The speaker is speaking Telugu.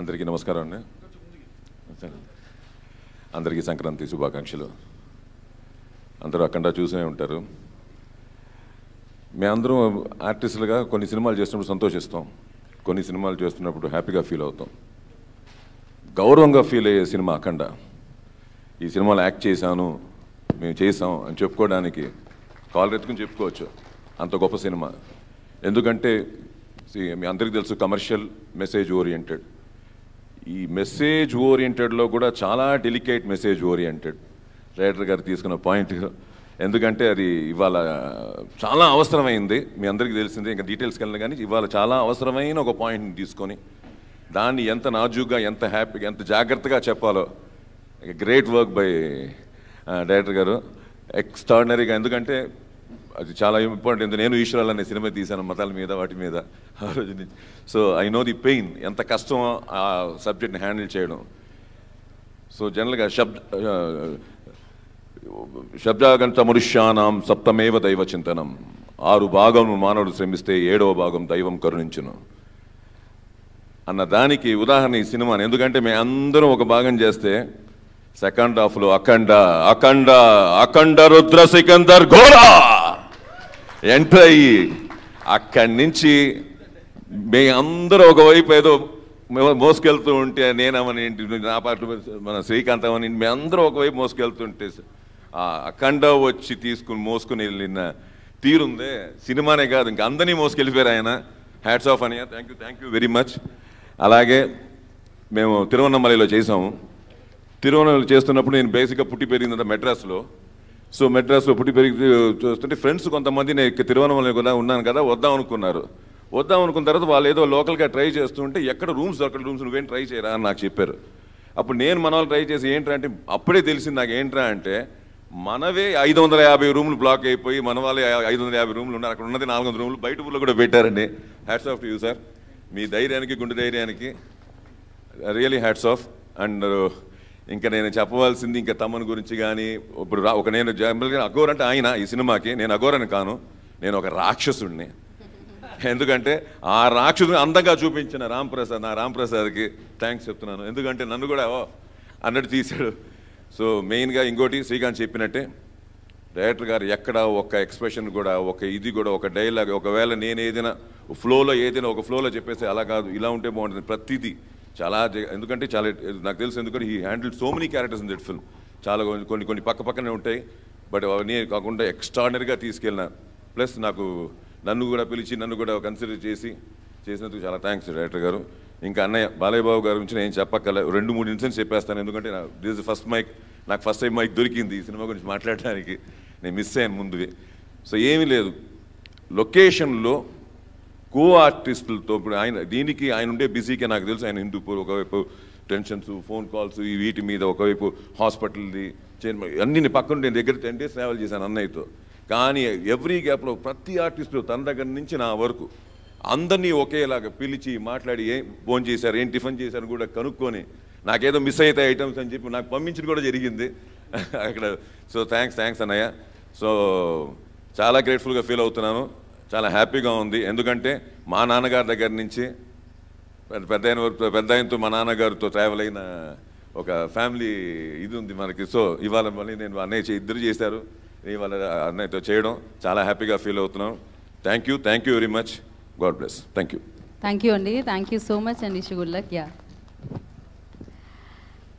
అందరికీ నమస్కారం అండి అందరికీ సంక్రాంతి శుభాకాంక్షలు అందరూ అక్కడ చూసే ఉంటారు అందరం ఆర్టిస్టులుగా కొన్ని సినిమాలు చేస్తున్నప్పుడు సంతోషిస్తాం కొన్ని సినిమాలు చేస్తున్నప్పుడు హ్యాపీగా ఫీల్ అవుతాం గౌరవంగా ఫీల్ అయ్యే సినిమా అఖండ ఈ సినిమాలో యాక్ట్ చేశాను మేము చేసాం అని చెప్పుకోవడానికి కాల్ రెత్తుకుని చెప్పుకోవచ్చు అంత గొప్ప సినిమా ఎందుకంటే మీ అందరికీ తెలుసు కమర్షియల్ మెసేజ్ ఓరియంటెడ్ ఈ మెసేజ్ ఓరియంటెడ్లో కూడా చాలా డెలికేట్ మెసేజ్ ఓరియంటెడ్ రైటర్ గారు తీసుకున్న పాయింట్ ఎందుకంటే అది ఇవాళ చాలా అవసరమైంది మీ అందరికీ తెలిసింది ఇంకా డీటెయిల్స్కి వెళ్ళిన కానీ ఇవాళ చాలా అవసరమైన ఒక పాయింట్ని తీసుకొని దాన్ని ఎంత నాజుగా ఎంత హ్యాపీగా ఎంత జాగ్రత్తగా చెప్పాలో గ్రేట్ వర్క్ బై డైరెక్టర్ గారు ఎక్స్ట్రాడినరీగా ఎందుకంటే అది చాలా ఇంపార్టెంట్ నేను ఈశ్వరాలు అనే సినిమా తీశాను మతాల మీద వాటి మీద ఆ రోజు నుంచి so I know the pain ఎంత కష్టం ఆ సబ్జెక్ట్ని హ్యాండిల్ చేయడం సో జనరల్గా శబ్ద శబ్దాగంత మనుష్యానాం సప్తమేవ దైవ చింతనం ఆరు భాగం మానవుడు శ్రమిస్తే ఏడవ భాగం దైవం కరుణించును అన్న దానికి ఉదాహరణ ఈ సినిమా ఎందుకంటే మేము అందరం ఒక భాగం చేస్తే సెకండ్ హాఫ్లో అఖండ అఖండ అఖండ రుద్ర సికందర్ ఘోరా ఎంటర్ అయ్యి అక్కడి నుంచి అందరూ ఒకవైపు ఏదో మోసుకెళ్తూ ఉంటే ఏంటి నా పాటు మన శ్రీకాంత్ మీ అందరూ ఒకవైపు మోసుకెళ్తుంటే అఖండ వచ్చి తీసుకుని మోసుకుని వెళ్ళిన తీరుందే సినిమానే కాదు ఇంక అందరినీ మోసుకెళ్ళిపోయారు ఆయన హ్యాట్స్ ఆఫ్ అని thank you thank you very much అలాగే మేము తిరువన్నమలైలో చేసాము తిరువన్నమలైలో చేస్తున్నప్పుడు నేను బేసిక్గా పుట్టి పెరిగిందంతా మెడ్రాస్లో సో మెడ్రాస్ పుట్టి పెరిగి చూస్తుంటే ఫ్రెండ్స్ కొంతమంది నేను తిరువనమల కూడా ఉన్నాను కదా వద్దాం అనుకున్నారు వద్దాం అనుకున్న తర్వాత వాళ్ళు ఏదో లోకల్గా ట్రై చేస్తుంటే ఎక్కడ రూమ్స్ అక్కడ రూమ్స్ నువ్వేం ట్రై చేయరా అని నాకు చెప్పారు అప్పుడు నేను మన వాళ్ళు ట్రై చేసి ఏంట్రా అంటే అప్పుడే తెలిసింది నాకు ఏంట్రా అంటే మనవే ఐదు వందల యాభై రూములు బ్లాక్ అయిపోయి మన వాళ్ళే ఐదు వందల యాభై రూములు ఉన్నారు అక్కడ ఉన్నది నాలుగు వందల రూములు బయట ఊళ్ళో కూడా పెట్టారండి hats off to you sir మీ ధైర్యానికి గుండె ధైర్యానికి రియలీ హ్యాట్స్ ఆఫ్ అండ్ ఇంకా నేను చెప్పవలసింది ఇంకా తమ్మని గురించి కానీ ఇప్పుడు ఒక నేను జనరల్గా అఘోర్ అంటే ఆయన ఈ సినిమాకి నేను అఘోరని కాను నేను ఒక రాక్షసుడిని ఎందుకంటే ఆ రాక్షసుని అందంగా చూపించిన రాంప్రసాద్ నా రాంప్రసాద్కి థ్యాంక్స్ చెప్తున్నాను ఎందుకంటే నన్ను కూడా ఓ అన్నట్టు తీశాడు సో మెయిన్గా ఇంకోటి శ్రీకాంత్ చెప్పినట్టే డైరెక్టర్ గారు ఎక్కడ ఒక ఎక్స్ప్రెషన్ కూడా ఒక ఇది కూడా ఒక డైలాగ్ ఒకవేళ నేను ఏదైనా ఫ్లోలో ఏదైనా ఒక ఫ్లోలో చెప్పేసి అలా కాదు ఇలా ఉంటే బాగుంటుంది ప్రతిదీ చాలా ఎందుకంటే చాలా నాకు తెలుసు ఎందుకంటే ఈ handle so many characters in that film చాలా కొన్ని కొన్ని పక్క పక్కనే ఉంటాయి బట్ అవన్నీ కాకుండా ఎక్స్ట్రాడినరీగా తీసుకెళ్ళిన ప్లస్ నాకు నన్ను కూడా పిలిచి నన్ను కూడా కన్సిడర్ చేసి చేసినందుకు చాలా థ్యాంక్స్ డైరెక్టర్ గారు ఇంకా అన్నయ్య బాలయ్య బాబు గారి గురించి నేను చెప్పక్కల రెండు మూడు ఇన్సిడెంట్స్ చెప్పేస్తాను ఎందుకంటే నా దిస్ ఫస్ట్ మైక్ నాకు ఫస్ట్ టైం మైక్ దొరికింది ఈ సినిమా గురించి మాట్లాడడానికి నేను మిస్ అయ్యాను ముందువే సో ఏమీ లేదు లొకేషన్లో కో ఆర్టిస్టులతో ఇప్పుడు ఆయన దీనికి ఆయన ఉండే బిజీకే నాకు తెలుసు ఆయన హిందూపూర్ ఒకవైపు టెన్షన్స్ ఫోన్ కాల్స్ ఈ వీటి మీద ఒకవైపు హాస్పిటల్ది అన్ని నేను పక్కన నేను దగ్గర టెన్ డేస్ ట్రావెల్ చేశాను అన్నయ్యతో కానీ ఎవ్రీ గ్యాప్లో ప్రతి ఆర్టిస్టు తన దగ్గర నుంచి నా వరకు అందరినీ ఒకేలాగా పిలిచి మాట్లాడి ఏం ఫోన్ చేశారు ఏం టిఫిన్ చేశారు కూడా కనుక్కొని నాకేదో మిస్ అయితే ఐటమ్స్ అని చెప్పి నాకు పంపించిన కూడా జరిగింది అక్కడ సో థ్యాంక్స్ థ్యాంక్స్ అన్నయ్య సో చాలా గ్రేట్ఫుల్గా ఫీల్ అవుతున్నాను చాలా హ్యాపీగా ఉంది ఎందుకంటే మా నాన్నగారి దగ్గర నుంచి పెద్ద అయిన పెద్ద ఆయనతో మా నాన్నగారితో ట్రావెల్ అయిన ఒక ఫ్యామిలీ ఇది ఉంది మనకి సో ఇవాళ మళ్ళీ నేను అన్నయ్య ఇద్దరు చేశారు ఇవాళ అన్నయ్యతో చేయడం చాలా హ్యాపీగా ఫీల్ అవుతున్నాం thank you thank you very much God bless thank you thank you అండి థ్యాంక్ యూ సో మచ్ అండి లక్ యా